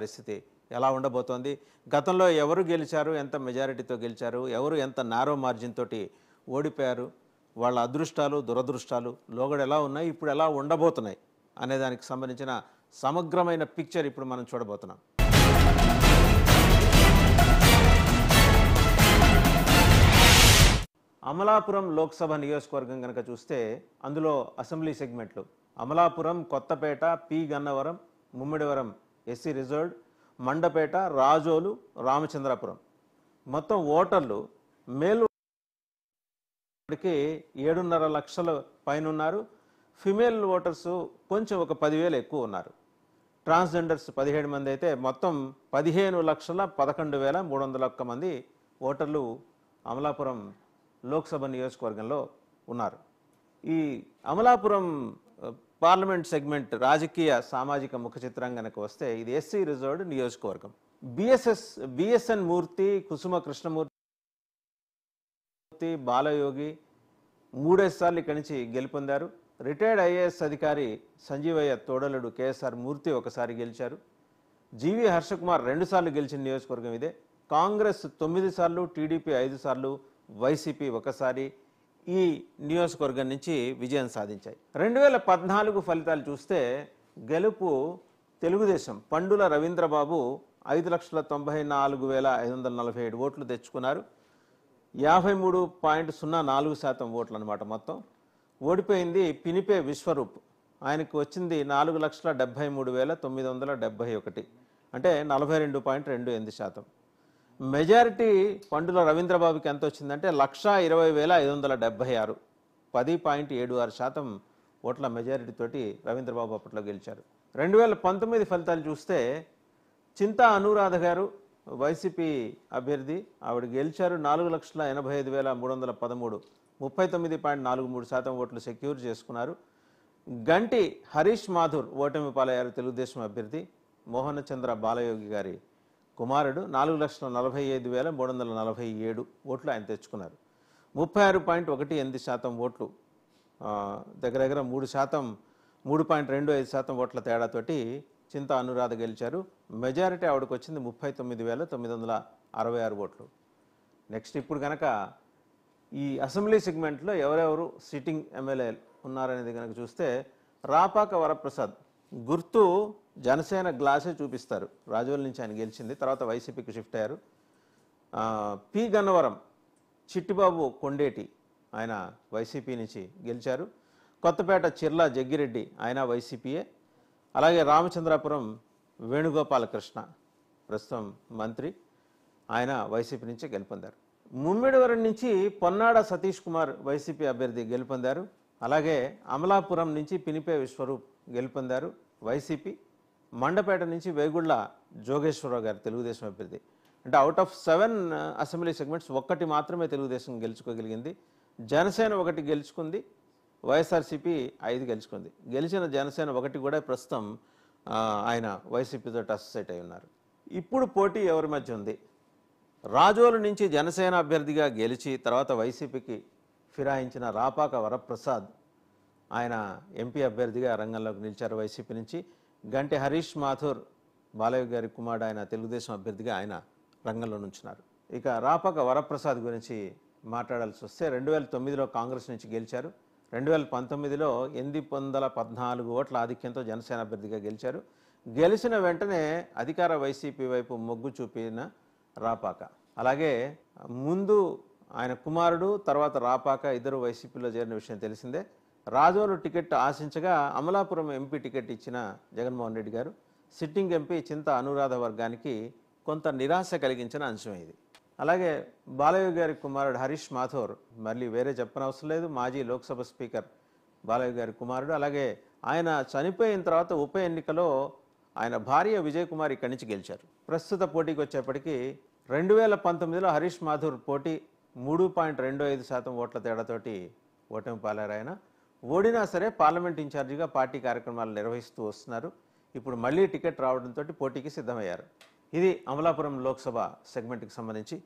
పరిస్థితి ఎలా ఉండబోతోంది గతంలో ఎవరు గెలిచారు ఎంత మెజారిటీతో గెలిచారు ఎవరు ఎంత నారో మార్జిన్ తోటి ఓడిపోయారు వాళ్ళ అదృష్టాలు దురదృష్టాలు లోగడ ఎలా ఉన్నాయి ఇప్పుడు ఎలా ఉండబోతున్నాయి అనే దానికి సంబంధించిన సమగ్రమైన పిక్చర్ ఇప్పుడు మనం చూడబోతున్నాం అమలాపురం లోక్సభ నియోజకవర్గం కనుక చూస్తే అందులో అసెంబ్లీ సెగ్మెంట్లు Amalapuram Kothapeta P Gannavaram Mummidivaram SC reserved Mandapeta Razole Ramachandrapuram మొత్తం ఓటర్లు మేల్కి ఏడున్నర లక్షల పైన ఉన్నారు ఫిమేల్ ఓటర్స్ కొంచెం ఒక పదివేలు ఎక్కువ ఉన్నారు ట్రాన్స్జెండర్స్ పదిహేడు మంది అయితే మొత్తం పదిహేను లక్షల పదకొండు వేల మూడు వందల ఒక్క మంది ఓటర్లు అమలాపురం లోక్సభ నియోజకవర్గంలో ఉన్నారు ఈ అమలాపురం పార్లమెంట్ సెగ్మెంట్ రాజకీయ సామాజిక ముఖ చిత్రం కనుక వస్తే ఇది ఎస్సీ రిజర్వ్డ్ నియోజకవర్గం బిఎస్ఎస్ బిఎస్ఎన్ మూర్తి కుసుమ కృష్ణమూర్తి బాలయోగి మూడేసార్లు ఇక్కడి నుంచి గెలుపొందారు రిటైర్డ్ ఐఏఎస్ అధికారి సంజీవయ్య తోడలుడు కేఎస్ఆర్ మూర్తి ఒకసారి గెలిచారు జీవి హర్షకుమార్ రెండుసార్లు గెలిచిన నియోజకవర్గం ఇదే కాంగ్రెస్ తొమ్మిది సార్లు టీడీపీ ఐదు సార్లు వైసీపీ ఒకసారి ఈ నియోజకవర్గం నుంచి విజయం సాధించాయి రెండు వేల పద్నాలుగు ఫలితాలు చూస్తే గెలుపు తెలుగుదేశం పండుల రవీంద్రబాబు ఐదు లక్షల తొంభై నాలుగు వేల ఐదు వందల నలభై ఏడు ఓట్లు తెచ్చుకున్నారు యాభై మూడు పాయింట్ సున్నా నాలుగు శాతం ఓట్లు అనమాట మొత్తం ఓడిపోయింది పినిపే విశ్వరూప్ ఆయనకు వచ్చింది నాలుగు లక్షల డెబ్భై మూడు వేల తొమ్మిది వందల డెబ్భై ఒకటి అంటే నలభై రెండు పాయింట్ రెండు ఎనిమిది శాతం మెజారిటీ పండుల రవీంద్రబాబుకి ఎంత వచ్చిందంటే లక్షా ఇరవై వేల ఐదు వందల డెబ్బై ఆరు పది పాయింట్ ఏడు ఆరు శాతం ఓట్ల మెజారిటీతోటి రవీంద్రబాబు అప్పట్లో గెలిచారు రెండు వేల పంతొమ్మిది ఫలితాలు చూస్తే చింతా అనురాధ గారు వైసీపీ అభ్యర్థి ఆవిడ గెలిచారు నాలుగు లక్షల ఎనభై ఐదు వేల మూడు వందల పదమూడు ముప్పై తొమ్మిది పాయింట్ నాలుగు మూడు శాతం ఓట్లు సెక్యూర్ చేసుకున్నారు గంటి హరీష్ మాధుర్ ఓటమి పాలయ్యారు తెలుగుదేశం అభ్యర్థి మోహనచంద్ర బాలయోగి గారి కుమారుడు నాలుగు లక్షల నలభై ఐదు వేల మూడు వందల నలభై ఏడు ఓట్లు ఆయన తెచ్చుకున్నారు ముప్పై ఆరు పాయింట్ ఒకటి ఎనిమిది శాతం ఓట్లు దగ్గర దగ్గర మూడు శాతం మూడు పాయింట్ రెండు ఐదు శాతం ఓట్ల తేడాతోటి చింత అనురాధ గెలిచారు మెజారిటీ ఆవిడకు వచ్చింది ముప్పై తొమ్మిది వేల తొమ్మిది వందల అరవై ఆరు ఓట్లు నెక్స్ట్ ఇప్పుడు కనుక ఈ అసెంబ్లీ సెగ్మెంట్లో ఎవరెవరు సిట్టింగ్ ఎమ్మెల్యేలు ఉన్నారనేది కనుక చూస్తే రాపాక వరప్రసాద్ గుర్తు జనసేన గ్లాసే చూపిస్తారు రాజవల్లి నుంచి ఆయన గెలిచింది తర్వాత వైసీపీకి షిఫ్ట్ అయ్యారు పి గన్నవరం చిట్టిబాబు కొండేటి ఆయన వైసీపీ నుంచి గెలిచారు కొత్తపేట చిర్ల జగ్గిరెడ్డి ఆయన వైసీపీయే అలాగే రామచంద్రాపురం వేణుగోపాలకృష్ణ ప్రస్తుతం మంత్రి ఆయన వైసీపీ నుంచి గెలుపొందారు ముమ్మిడివరం నుంచి పొన్నాడ సతీష్ కుమార్ వైసీపీ అభ్యర్థి గెలుపొందారు అలాగే అమలాపురం నుంచి పినిపే విశ్వరూప్ గెలుపొందారు వైసీపీ మండపేట నుంచి వేగుళ్ళ జోగేశ్వరరావు గారు తెలుగుదేశం అభ్యర్థి అంటే out of seven assembly segments ఒక్కటి మాత్రమే తెలుగుదేశం గెలుచుకోగలిగింది జనసేన ఒకటి గెలుచుకుంది వైఎస్ఆర్సీపీ ఐదు గెలుచుకుంది గెలిచిన జనసేన ఒకటి కూడా ప్రస్తుతం ఆయన వైసీపీతో అసోసియేట్ అయి ఉన్నారు ఇప్పుడు పోటీ ఎవరి మధ్య ఉంది రాజోలు నుంచి జనసేన అభ్యర్థిగా గెలిచి తర్వాత వైసీపీకి ఫిరాయించిన రాపాక వరప్రసాద్ ఆయన ఎంపీ అభ్యర్థిగా రంగంలోకి నిలిచారు వైసీపీ నుంచి గంటి హరీష్ మాథూర్ బాలయ్య గారి కుమారుడు ఆయన తెలుగుదేశం అభ్యర్థిగా ఆయన రంగంలో నుంచున్నారు ఇక రాపాక వరప్రసాద్ గురించి మాట్లాడాల్సి వస్తే రెండు వేల తొమ్మిదిలో కాంగ్రెస్ నుంచి గెలిచారు రెండు వేల పంతొమ్మిదిలో ఎనిమిది వందల పద్నాలుగు ఓట్ల ఆధిక్యంతో జనసేన అభ్యర్థిగా గెలిచారు గెలిచిన వెంటనే అధికార వైసీపీ వైపు మొగ్గు చూపిన రాపాక అలాగే ముందు ఆయన కుమారుడు తర్వాత రాపాక ఇద్దరు వైసీపీలో చేరిన విషయం తెలిసిందే రాజోలు టికెట్ ఆశించగా అమలాపురం ఎంపీ టికెట్ ఇచ్చిన జగన్మోహన్ రెడ్డి గారు సిట్టింగ్ ఎంపీ చింత అనురాధ వర్గానికి కొంత నిరాశ కలిగించిన అంశం ఇది అలాగే బాలయ్య గారి కుమారుడు హరీష్ మాథోర్ మళ్ళీ వేరే చెప్పనవసరం లేదు మాజీ లోక్సభ స్పీకర్ బాలయ్య గారి కుమారుడు అలాగే ఆయన చనిపోయిన తర్వాత ఉప ఎన్నికలో ఆయన భార్య విజయ్ కుమార్ ఇక్కడి నుంచి గెలిచారు ప్రస్తుత పోటీకి వచ్చేప్పటికీ రెండు వేల పంతొమ్మిదిలో హరీష్ మాథూర్ పోటీ మూడు పాయింట్ రెండు ఐదు శాతం ఓట్ల తేడాతోటి ఓటమి పాలారు ఆయన ఓడినా సరే పార్లమెంట్ ఇన్ఛార్జిగా పార్టీ కార్యక్రమాలు నిర్వహిస్తూ వస్తున్నారు ఇప్పుడు మళ్ళీ టికెట్ రావడంతో పోటీకి సిద్ధమయ్యారు ఇది అమలాపురం లోక్సభ సెగ్మెంట్కి సంబంధించి